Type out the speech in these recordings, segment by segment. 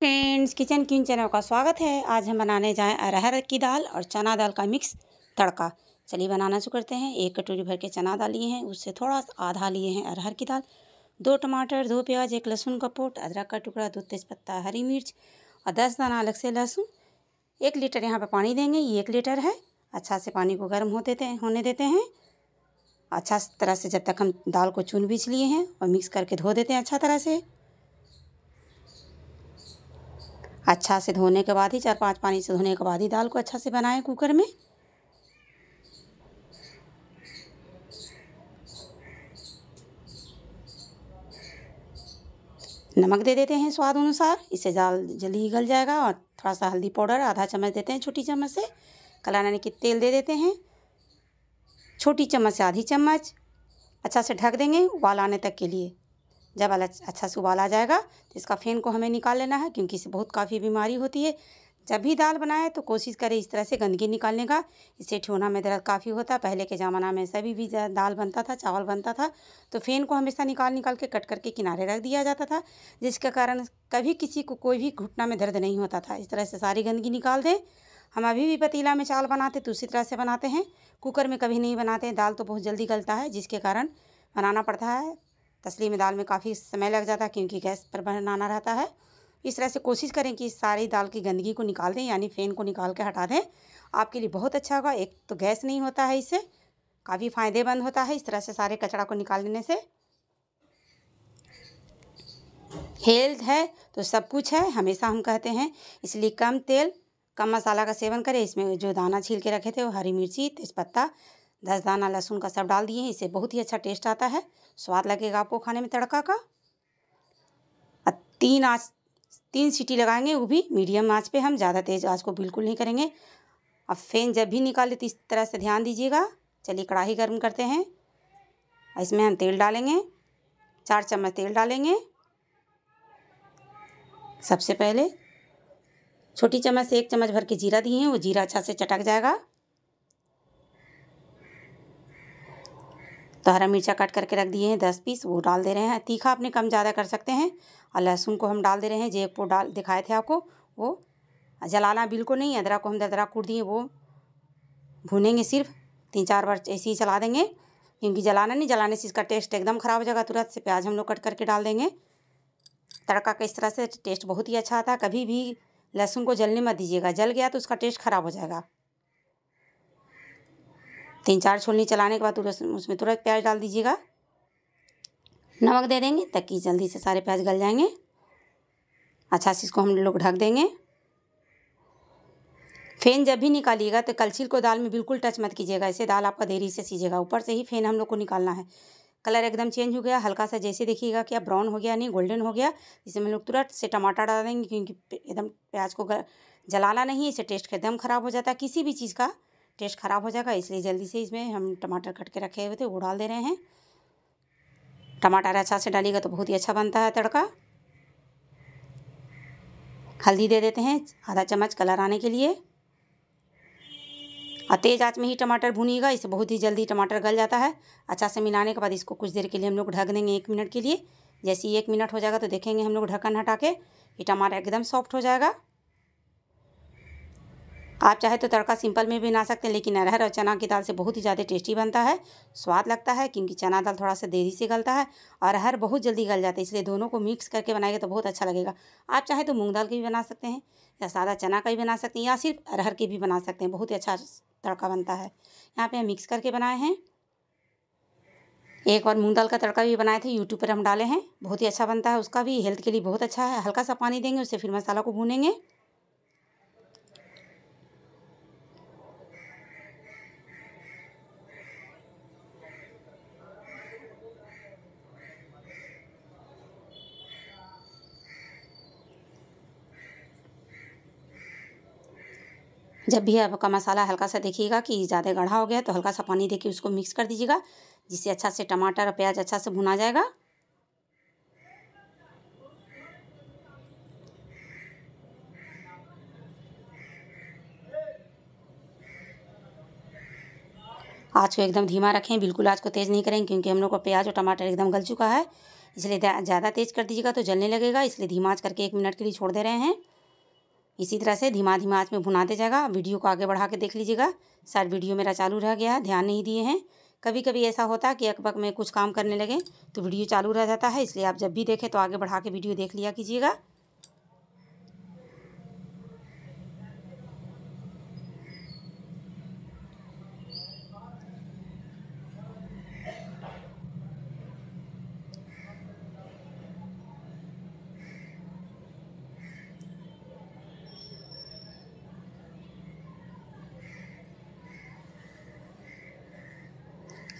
friends kitchen किन channel का स्वागत है आज हम बनाने जाएं अरहर की दाल और चना दाल का मिक्स तड़का चलिए बनाना शुरू करते हैं एक कटोरी भर के चना दाल लिए हैं उससे थोड़ा सा आधा लिए हैं अरहर की दाल दो टमाटर दो प्याज एक लहसुन का पोट अदरक का टुकड़ा दो तेज़पत्ता हरी मिर्च और दस दाना अलग से लहसुन एक लीटर यहाँ पर पानी देंगे ये एक लीटर है अच्छा से पानी को गर्म होते हैं होने देते हैं अच्छा तरह से जब तक हम दाल को चुन बीच लिए हैं और मिक्स करके धो देते हैं अच्छा तरह से अच्छा से धोने के बाद ही चार पांच पानी से धोने के बाद ही दाल को अच्छा से बनाएं कुकर में नमक दे देते हैं स्वाद अनुसार इससे दाल जल्दी ही गल जाएगा और थोड़ा सा हल्दी पाउडर आधा चम्मच देते हैं छोटी चम्मच से नानी के तेल दे देते हैं छोटी चम्मच से आधी चम्मच अच्छा से ढक देंगे उबाल आने तक के लिए जब अच्छा से उबाल आ जाएगा तो इसका फैन को हमें निकाल लेना है क्योंकि इससे बहुत काफ़ी बीमारी होती है जब भी दाल बनाए तो कोशिश करें इस तरह से गंदगी निकालने का इससे ठोना में दर्द काफ़ी होता है पहले के ज़माना में सभी भी दाल बनता था चावल बनता था तो फेन को हमेशा निकाल निकाल के कट करके किनारे रख दिया जाता था जिसके कारण कभी किसी को कोई भी घुटना में दर्द नहीं होता था इस तरह से सारी गंदगी निकाल दें हम अभी भी पतीला में चावल बनाते तो उसी तरह से बनाते हैं कुकर में कभी नहीं बनाते दाल तो बहुत जल्दी गलता है जिसके कारण बनाना पड़ता है तसली में दाल में काफ़ी समय लग जाता है क्योंकि गैस पर बनाना रहता है इस तरह से कोशिश करें कि सारी दाल की गंदगी को निकाल दें यानी फैन को निकाल के हटा दें आपके लिए बहुत अच्छा होगा एक तो गैस नहीं होता है इससे काफ़ी फ़ायदेमंद होता है इस तरह से सारे कचरा को निकाल लेने से हेल्थ है तो सब कुछ है हमेशा हम कहते हैं इसलिए कम तेल कम मसाला का सेवन करें इसमें जो दाना छील के रखे थे वो हरी मिर्ची तेज़पत्ता दस दाना लहसुन का सब डाल दिए इससे बहुत ही अच्छा टेस्ट आता है स्वाद लगेगा आपको खाने में तड़का का और तीन आँच तीन सीटी लगाएंगे वो भी मीडियम आँच पे हम ज़्यादा तेज़ आँच को बिल्कुल नहीं करेंगे अब फैन जब भी निकाले तो इस तरह से ध्यान दीजिएगा चलिए कढ़ाई गर्म करते हैं इसमें हम तेल डालेंगे चार चम्मच तेल डालेंगे सबसे पहले छोटी चम्मच से एक चम्मच भर के जीरा दिए हैं वो जीरा अच्छा से चटक जाएगा तो हरा मिर्चा काट करके रख दिए हैं दस पीस वो डाल दे रहे हैं तीखा अपने कम ज़्यादा कर सकते हैं और लहसुन को हम डाल दे रहे हैं जे पो डाल दिखाए थे आपको वो जलाना बिल्कुल नहीं अदरक को हम अदरक कूट दिए वो भुनेंगे सिर्फ तीन चार बार ऐसे ही चला देंगे क्योंकि जलाना नहीं जलाने से इसका टेस्ट एकदम ख़राब हो जाएगा तुरंत से प्याज हम लोग कट करके डाल देंगे तड़का का इस तरह से टेस्ट बहुत ही अच्छा आता है कभी भी लहसुन को जलने मत दीजिएगा जल गया तो उसका टेस्ट ख़राब हो जाएगा तीन चार छोलनी चलाने के बाद उसमें तुरंत प्याज डाल दीजिएगा नमक दे देंगे ताकि जल्दी से सारे प्याज गल जाएंगे अच्छा से इसको हम लोग ढक देंगे फैन जब भी निकालिएगा तो कलछिल को दाल में बिल्कुल टच मत कीजिएगा ऐसे दाल आपका देरी से सीजेगा ऊपर से ही फैन हम लोग को निकालना है कलर एकदम चेंज हो गया हल्का सा जैसे देखिएगा कि अब ब्राउन हो गया नहीं गोल्डन हो गया इसे हम लोग तुरंत से टमाटर डाल देंगे क्योंकि एकदम प्याज को जलाना नहीं इसे टेस्ट एकदम ख़राब हो जाता है किसी भी चीज़ का टेस्ट ख़राब हो जाएगा इसलिए जल्दी से इसमें हम टमाटर कट के रखे हुए थे वो डाल दे रहे हैं टमाटर अच्छा से डालिएगा तो बहुत ही अच्छा बनता है तड़का हल्दी दे देते हैं आधा चम्मच कलर आने के लिए और तेज़ आँच में ही टमाटर भुनिएगा इससे बहुत ही जल्दी टमाटर गल जाता है अच्छा से मिलाने के बाद इसको कुछ देर के लिए हम लोग ढक देंगे एक मिनट के लिए जैसे ही एक मिनट हो जाएगा तो देखेंगे हम लोग ढक्कन हटा के ये टमाटर एकदम सॉफ्ट हो जाएगा आप चाहे तो तड़का सिंपल में भी बना सकते हैं लेकिन अरहर और चना की दाल से बहुत ही ज़्यादा टेस्टी बनता है स्वाद लगता है क्योंकि चना दाल थोड़ा सा देरी से गलता है और अरहर बहुत जल्दी गल जाता है इसलिए दोनों को मिक्स करके बनाएंगे तो बहुत अच्छा लगेगा आप चाहे तो मूँग दाल की भी बना सकते हैं या सादा चना का भी बना सकते हैं या सिर्फ अरहर की भी बना सकते हैं बहुत ही अच्छा तड़का बनता है यहाँ पर हम मिक्स करके बनाए हैं एक बार मूंग दाल का तड़का भी बनाए थे यूट्यूब पर हम डाले हैं बहुत ही अच्छा बनता है उसका भी हेल्थ के लिए बहुत अच्छा है हल्का सा पानी देंगे उससे फिर मसाला को भूनेंगे जब भी आपका मसाला हल्का सा देखिएगा कि ज़्यादा गढ़ा हो गया तो हल्का सा पानी देके उसको मिक्स कर दीजिएगा जिससे अच्छा से टमाटर और प्याज अच्छा से भुना जाएगा आज को एकदम धीमा रखें बिल्कुल आज को तेज़ नहीं करें क्योंकि हम लोग का प्याज और टमाटर एकदम गल चुका है इसलिए ज़्यादा तेज़ कर दीजिएगा तो जलने लगेगा इसलिए धीमा आज करके एक मिनट के लिए छोड़ दे रहे हैं इसी तरह से धीमा धीमा आँच में भुनाते जाएगा वीडियो को आगे बढ़ा के देख लीजिएगा सर वीडियो मेरा चालू रह गया है ध्यान नहीं दिए हैं कभी कभी ऐसा होता है कि अकबक में कुछ काम करने लगे तो वीडियो चालू रह जाता है इसलिए आप जब भी देखें तो आगे बढ़ा के वीडियो देख लिया कीजिएगा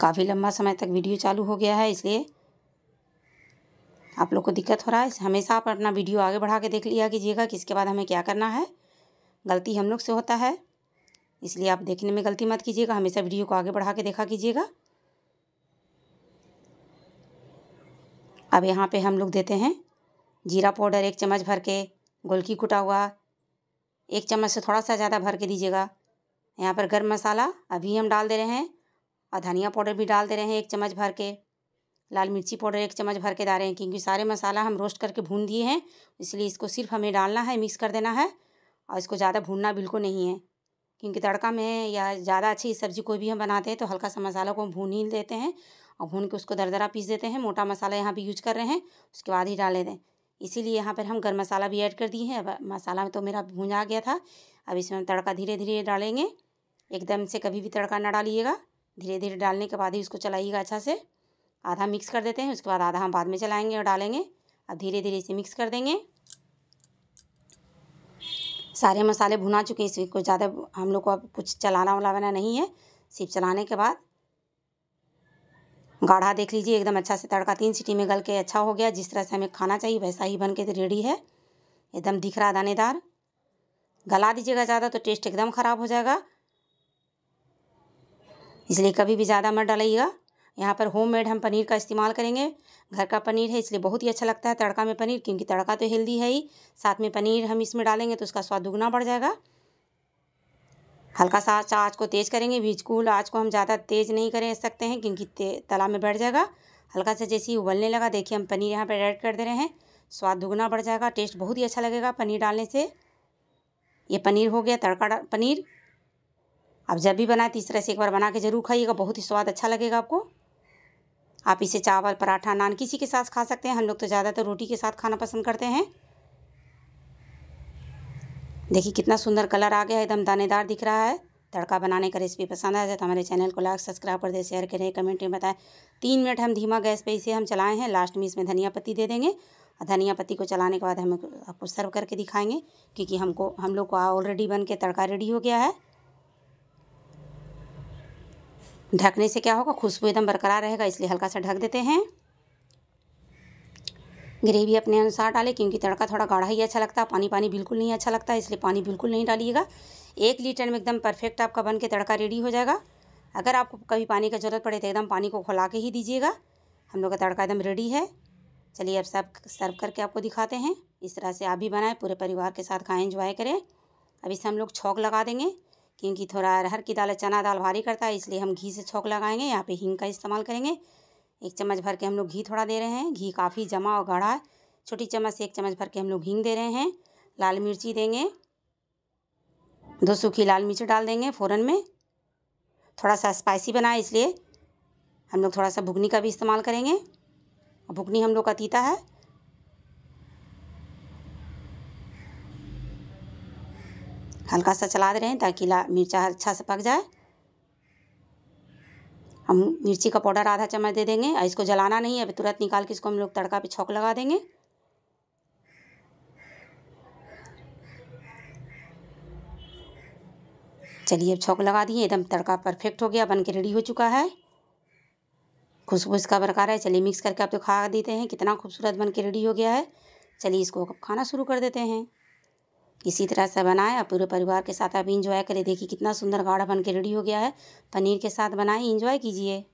काफ़ी लंबा समय तक वीडियो चालू हो गया है इसलिए आप लोग को दिक्कत हो रहा है हमेशा आप अपना वीडियो आगे बढ़ा के देख लिया कीजिएगा कि इसके बाद हमें क्या करना है गलती हम लोग से होता है इसलिए आप देखने में गलती मत कीजिएगा हमेशा वीडियो को आगे बढ़ा के देखा कीजिएगा अब यहाँ पे हम लोग देते हैं जीरा पाउडर एक चम्मच भर के गोलकी कुटा हुआ एक चम्मच से थोड़ा सा ज़्यादा भर के दीजिएगा यहाँ पर गर्म मसाला अभी हम डाल दे रहे हैं और धनिया पाउडर भी डाल दे रहे हैं एक चम्मच भर के लाल मिर्ची पाउडर एक चम्मच भर के डाल रहे हैं क्योंकि सारे मसाला हम रोस्ट करके भून दिए हैं इसलिए इसको सिर्फ हमें डालना है मिक्स कर देना है और इसको ज़्यादा भूनना बिल्कुल नहीं है क्योंकि तड़का में या ज़्यादा अच्छी सब्ज़ी कोई भी हम बनाते हैं तो हल्का सा मसाला को हम भून ही देते हैं और भून के उसको दरदरा पीस देते हैं मोटा मसाला यहाँ भी यूज कर रहे हैं उसके बाद ही डाल लेते हैं इसीलिए यहाँ पर हम गर्म मसाला भी ऐड कर दिए हैं अब मसाला तो मेरा भूंजा गया था अब इसमें हम तड़का धीरे धीरे डालेंगे एकदम से कभी भी तड़का ना डालिएगा धीरे धीरे डालने के बाद ही उसको चलाइएगा अच्छा से आधा मिक्स कर देते हैं उसके बाद आधा हम बाद में चलाएंगे और डालेंगे अब धीरे धीरे इसे मिक्स कर देंगे सारे मसाले भुना चुके हैं इसमें कुछ ज़्यादा हम लोग को अब कुछ चलाना वलाना नहीं है सिर्फ चलाने के बाद गाढ़ा देख लीजिए एकदम अच्छा से तड़का तीन सीटी में गल के अच्छा हो गया जिस तरह से हमें खाना चाहिए वैसा ही बन के तो रेडी है एकदम दिख रहा दानेदार गला दीजिएगा ज़्यादा तो टेस्ट एकदम ख़राब हो जाएगा इसलिए कभी भी ज़्यादा मत डालिएगा यहाँ पर होम मेड हम पनीर का इस्तेमाल करेंगे घर का पनीर है इसलिए बहुत ही अच्छा लगता है तड़का में पनीर क्योंकि तड़का तो हेल्दी है ही साथ में पनीर हम इसमें डालेंगे तो उसका स्वाद दुगना बढ़ जाएगा हल्का सा आँच को तेज़ करेंगे बिल्कुल आँच को हम ज़्यादा तेज़ नहीं कर सकते हैं क्योंकि तला में बैठ जाएगा हल्का सा जैसे ही उबलने लगा देखिए हम पनीर यहाँ पर ऐड कर दे रहे हैं स्वाद दुगना बढ़ जाएगा टेस्ट बहुत ही अच्छा लगेगा पनीर डालने से ये पनीर हो गया तड़का पनीर आप जब भी बनाए तो इस तरह से एक बार बना के ज़रूर खाइएगा बहुत ही स्वाद अच्छा लगेगा आपको आप इसे चावल पराठा नान किसी के साथ खा सकते हैं हम लोग तो ज़्यादातर रोटी के साथ खाना पसंद करते हैं देखिए कितना सुंदर कलर आ गया है एकदम दानेदार दिख रहा है तड़का बनाने का रेसिपी पसंद आया तो हमारे चैनल को लाइक सब्सक्राइब कर दे शेयर करें कमेंट में बताएं तीन मिनट हम धीमा गैस पे इसे हम चलाए हैं लास्ट में इसमें धनिया पत्ती दे देंगे और धनिया पत्ती को चलाने के बाद हम आपको सर्व करके दिखाएंगे क्योंकि हमको हम लोग को ऑलरेडी बन के तड़का रेडी हो गया है ढकने से क्या होगा खुशबू एकदम बरकरार रहेगा इसलिए हल्का सा ढक देते हैं ग्रेवी अपने अनुसार डालें क्योंकि तड़का थोड़ा गाढ़ा ही अच्छा लगता है पानी पानी बिल्कुल नहीं अच्छा लगता इसलिए पानी बिल्कुल नहीं डालिएगा एक लीटर में एकदम परफेक्ट आपका बन के तड़का रेडी हो जाएगा अगर आपको कभी पानी की ज़रूरत पड़े तो एकदम पानी को खुला के ही दीजिएगा हम लोग का तड़का एकदम रेडी है चलिए अब सब सर्व करके आपको दिखाते हैं इस तरह से आप भी बनाएं पूरे परिवार के साथ खाएं इंजॉय करें अभी से हम लोग छौक लगा देंगे क्योंकि थोड़ा अरहर की दाल चना दाल भारी करता है इसलिए हम घी से छोंक लगाएंगे यहाँ पे हींग का इस्तेमाल करेंगे एक चम्मच भर के हम लोग घी थोड़ा दे रहे हैं घी काफ़ी जमा और गाढ़ा है छोटी चम्मच से एक चम्मच भर के हम लोग हींग दे रहे हैं लाल मिर्ची देंगे दो सूखी लाल मिर्ची डाल देंगे फ़ौरन में थोड़ा सा स्पाइसी बना इसलिए हम लोग थोड़ा सा भुगनी का भी इस्तेमाल करेंगे भुगनी हम लोग का तीता है हल्का सा चला दे रहे हैं ताकि ला मिर्चा अच्छा से पक जाए हम मिर्ची का पाउडर आधा चम्मच दे देंगे और इसको जलाना नहीं है अभी तुरंत निकाल के इसको हम लोग तड़का पे छौक लगा देंगे चलिए अब छौक लगा दिए एकदम तड़का परफेक्ट हो गया बन के रेडी हो चुका है खुशबू इसका बरकरार है चलिए मिक्स करके आप तो खा देते हैं कितना खूबसूरत बन के रेडी हो गया है चलिए इसको खाना शुरू कर देते हैं इसी तरह से बनाया पूरे परिवार के साथ आप इंजॉय करें देखिए कितना सुंदर गाढ़ा बन के रेडी हो गया है पनीर के साथ बनाए इंजॉय कीजिए